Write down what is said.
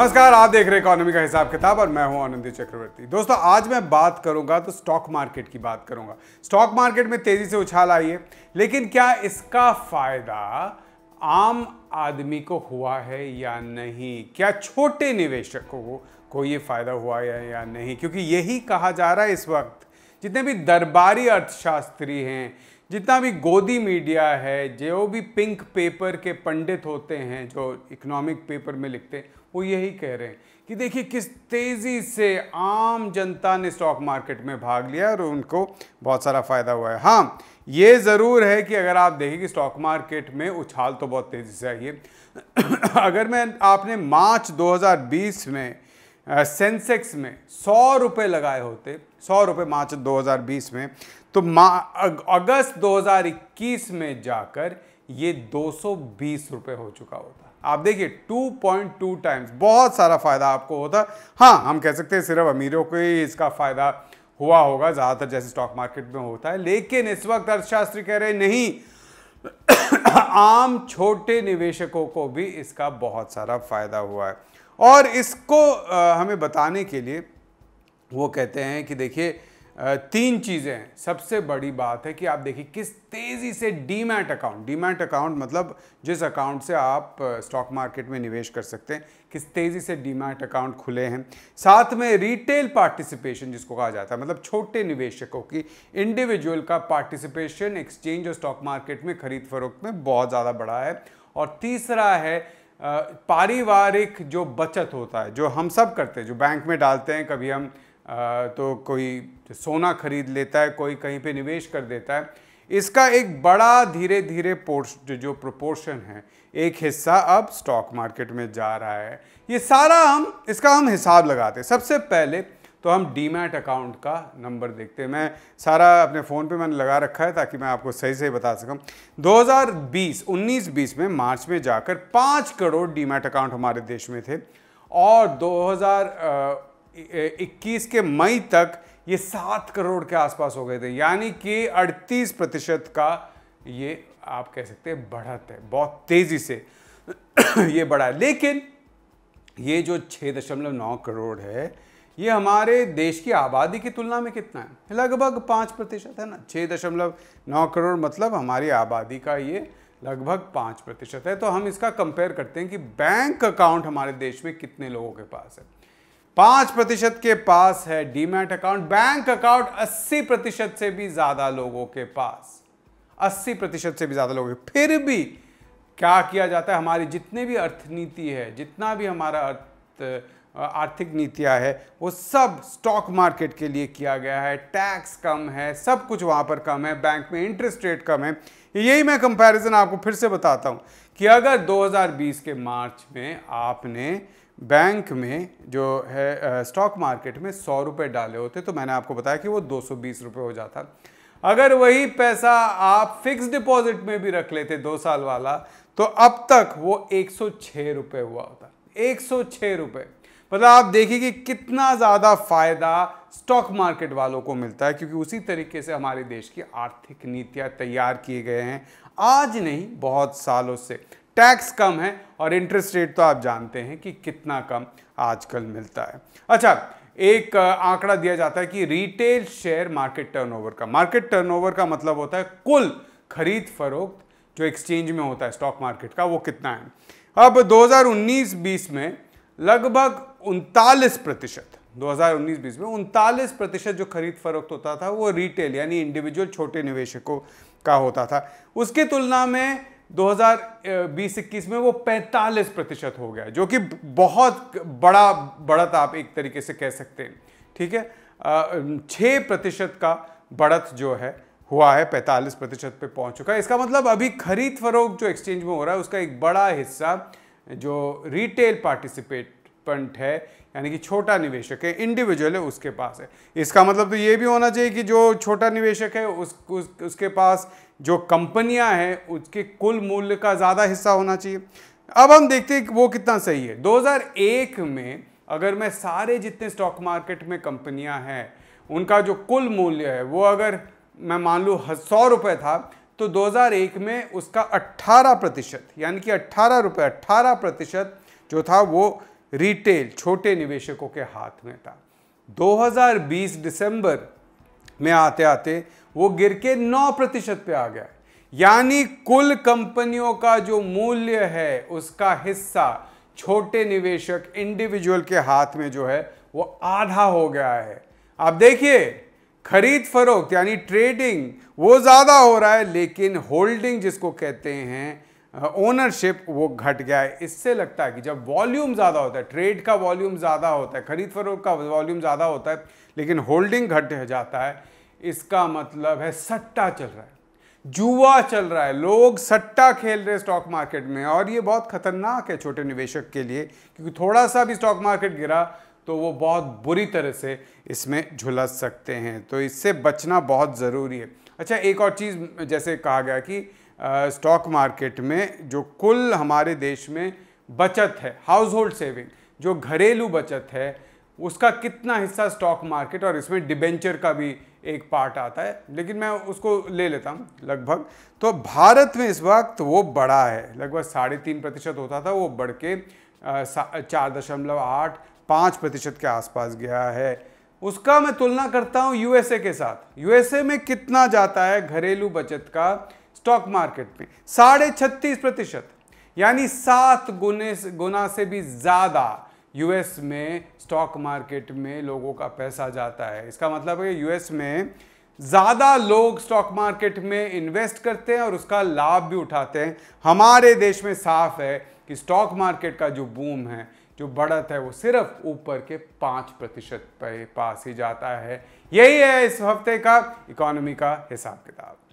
नमस्कार आप देख रहे हैं इकोनॉमी का हिसाब किताब और मैं हूं आनंदी चक्रवर्ती दोस्तों आज मैं बात करूंगा तो स्टॉक मार्केट की बात करूंगा स्टॉक मार्केट में तेजी से उछाल आई है लेकिन क्या इसका फायदा आम आदमी को हुआ है या नहीं क्या छोटे निवेशकों को, को ये फायदा हुआ है या नहीं क्योंकि यही कहा जा रहा है इस वक्त जितने भी दरबारी अर्थशास्त्री हैं जितना भी गोदी मीडिया है जो भी पिंक पेपर के पंडित होते हैं जो इकोनॉमिक पेपर में लिखते हैं वो यही कह रहे हैं कि देखिए किस तेज़ी से आम जनता ने स्टॉक मार्केट में भाग लिया और उनको बहुत सारा फ़ायदा हुआ है हाँ ये ज़रूर है कि अगर आप देखें कि स्टॉक मार्केट में उछाल तो बहुत तेज़ी से आई है अगर मैं आपने मार्च 2020 में सेंसेक्स में सौ रुपये लगाए होते सौ रुपये मार्च 2020 में तो अगस्त 2021 में जाकर ये दो सौ हो चुका होता आप देखिए 2.2 टाइम्स बहुत सारा फ़ायदा आपको होता हाँ हम कह सकते हैं सिर्फ अमीरों को ही इसका फ़ायदा हुआ होगा ज़्यादातर जैसे स्टॉक मार्केट में होता है लेकिन इस वक्त अर्थशास्त्री कह रहे नहीं आम छोटे निवेशकों को भी इसका बहुत सारा फ़ायदा हुआ है और इसको हमें बताने के लिए वो कहते हैं कि देखिए तीन चीज़ें हैं सबसे बड़ी बात है कि आप देखिए किस तेज़ी से डीमैट अकाउंट डीमैट अकाउंट मतलब जिस अकाउंट से आप स्टॉक मार्केट में निवेश कर सकते हैं किस तेज़ी से डीमैट अकाउंट खुले हैं साथ में रिटेल पार्टिसिपेशन जिसको कहा जाता है मतलब छोटे निवेशकों की इंडिविजुअल का पार्टिसिपेशन एक्सचेंज और स्टॉक मार्केट में खरीद फरोख्त में बहुत ज़्यादा बढ़ा है और तीसरा है पारिवारिक जो बचत होता है जो हम सब करते हैं जो बैंक में डालते हैं कभी हम तो कोई सोना खरीद लेता है कोई कहीं पे निवेश कर देता है इसका एक बड़ा धीरे धीरे पोर्श जो प्रोपोर्शन है एक हिस्सा अब स्टॉक मार्केट में जा रहा है ये सारा हम इसका हम हिसाब लगाते हैं सबसे पहले तो हम डीमैट अकाउंट का नंबर देखते हैं मैं सारा अपने फ़ोन पे मैंने लगा रखा है ताकि मैं आपको सही सही बता सकूं 2020 19-20 में मार्च में जाकर पाँच करोड़ डीमैट अकाउंट हमारे देश में थे और 2000 21 के मई तक ये सात करोड़ के आसपास हो गए थे यानी कि 38 प्रतिशत का ये आप कह सकते हैं बढ़त है बहुत तेज़ी से ये बढ़ा है लेकिन ये जो छः दशमलव नौ करोड़ है ये हमारे देश की आबादी की तुलना में कितना है लगभग पाँच प्रतिशत है ना छः दशमलव नौ करोड़ मतलब हमारी आबादी का ये लगभग पाँच प्रतिशत है तो हम इसका कंपेयर करते हैं कि बैंक अकाउंट हमारे देश में कितने लोगों के पास है पांच प्रतिशत के पास है डीमैट अकाउंट बैंक अकाउंट अस्सी प्रतिशत से भी ज्यादा लोगों के पास अस्सी प्रतिशत से भी ज्यादा लोगों के फिर भी क्या किया जाता है हमारी जितने भी अर्थनीति है जितना भी हमारा अर्थ आर्थिक नीतियाँ है वो सब स्टॉक मार्केट के लिए किया गया है टैक्स कम है सब कुछ वहाँ पर कम है बैंक में इंटरेस्ट रेट कम है यही मैं कंपैरिजन आपको फिर से बताता हूँ कि अगर 2020 के मार्च में आपने बैंक में जो है स्टॉक मार्केट में सौ रुपये डाले होते तो मैंने आपको बताया कि वो दो सौ हो जाता अगर वही पैसा आप फिक्स डिपॉजिट में भी रख लेते दो साल वाला तो अब तक वो एक सौ हुआ होता एक सौ मतलब आप देखिए कि कितना ज़्यादा फ़ायदा स्टॉक मार्केट वालों को मिलता है क्योंकि उसी तरीके से हमारे देश की आर्थिक नीतियाँ तैयार किए गए हैं आज नहीं बहुत सालों से टैक्स कम है और इंटरेस्ट रेट तो आप जानते हैं कि कितना कम आजकल मिलता है अच्छा एक आंकड़ा दिया जाता है कि रिटेल शेयर मार्केट टर्नओवर का मार्केट टर्नओवर का मतलब होता है कुल खरीद फरोख्त जो एक्सचेंज में होता है स्टॉक मार्केट का वो कितना है अब 2019-20 में लगभग उनतालीस प्रतिशत 2019-20 में उनतालीस प्रतिशत जो खरीद फरोख्त होता था वो रिटेल यानी इंडिविजुअल छोटे निवेशकों का होता था उसकी तुलना में 2020-21 में वो 45 प्रतिशत हो गया जो कि बहुत बड़ा बढ़त आप एक तरीके से कह सकते हैं ठीक है छः प्रतिशत का बढ़त जो है हुआ है 45 प्रतिशत पे पहुंच चुका है इसका मतलब अभी खरीद फरोख जो एक्सचेंज में हो रहा है उसका एक बड़ा हिस्सा जो रिटेल पार्टिसिपेटेंट है यानी कि छोटा निवेशक है इंडिविजुअल है उसके पास है इसका मतलब तो ये भी होना चाहिए कि जो छोटा निवेशक है उस, उस उसके पास जो कंपनियां हैं उसके कुल मूल्य का ज़्यादा हिस्सा होना चाहिए अब हम देखते हैं कि वो कितना सही है 2001 में अगर मैं सारे जितने स्टॉक मार्केट में कंपनियां हैं उनका जो कुल मूल्य है वो अगर मैं मान लूँ सौ रुपये था तो 2001 में उसका 18 प्रतिशत यानी कि अट्ठारह रुपये अट्ठारह प्रतिशत जो था वो रिटेल छोटे निवेशकों के हाथ में था 2020 दिसंबर में आते आते वो गिर के 9 प्रतिशत पे आ गया यानी कुल कंपनियों का जो मूल्य है उसका हिस्सा छोटे निवेशक इंडिविजुअल के हाथ में जो है वो आधा हो गया है आप देखिए खरीद फरोख्त यानी ट्रेडिंग वो ज़्यादा हो रहा है लेकिन होल्डिंग जिसको कहते हैं ओनरशिप वो घट गया है इससे लगता है कि जब वॉल्यूम ज़्यादा होता है ट्रेड का वॉल्यूम ज़्यादा होता है खरीद फरोख का वॉल्यूम ज़्यादा होता है लेकिन होल्डिंग घट जाता है इसका मतलब है सट्टा चल रहा है जुआ चल रहा है लोग सट्टा खेल रहे स्टॉक मार्केट में और ये बहुत खतरनाक है छोटे निवेशक के लिए क्योंकि थोड़ा सा भी स्टॉक मार्केट गिरा तो वो बहुत बुरी तरह से इसमें झुलस सकते हैं तो इससे बचना बहुत ज़रूरी है अच्छा एक और चीज़ जैसे कहा गया कि स्टॉक मार्केट में जो कुल हमारे देश में बचत है हाउस होल्ड सेविंग जो घरेलू बचत है उसका कितना हिस्सा स्टॉक मार्केट और इसमें डिबेंचर का भी एक पार्ट आता है लेकिन मैं उसको ले लेता हूँ लगभग तो भारत में इस वक्त वो बड़ा है लगभग साढ़े तीन प्रतिशत होता था वो बढ़ के चार दशमलव आठ पाँच प्रतिशत के आसपास गया है उसका मैं तुलना करता हूँ यूएसए के साथ यूएसए में कितना जाता है घरेलू बचत का स्टॉक मार्केट में साढ़े छत्तीस प्रतिशत यानी सात गुने गुना से भी ज़्यादा यूएस में स्टॉक मार्केट में लोगों का पैसा जाता है इसका मतलब है यूएस में ज़्यादा लोग स्टॉक मार्केट में इन्वेस्ट करते हैं और उसका लाभ भी उठाते हैं हमारे देश में साफ है कि स्टॉक मार्केट का जो बूम है जो बढ़त है वो सिर्फ ऊपर के पांच प्रतिशत पे पास ही जाता है यही है इस हफ्ते का इकोनॉमी का हिसाब किताब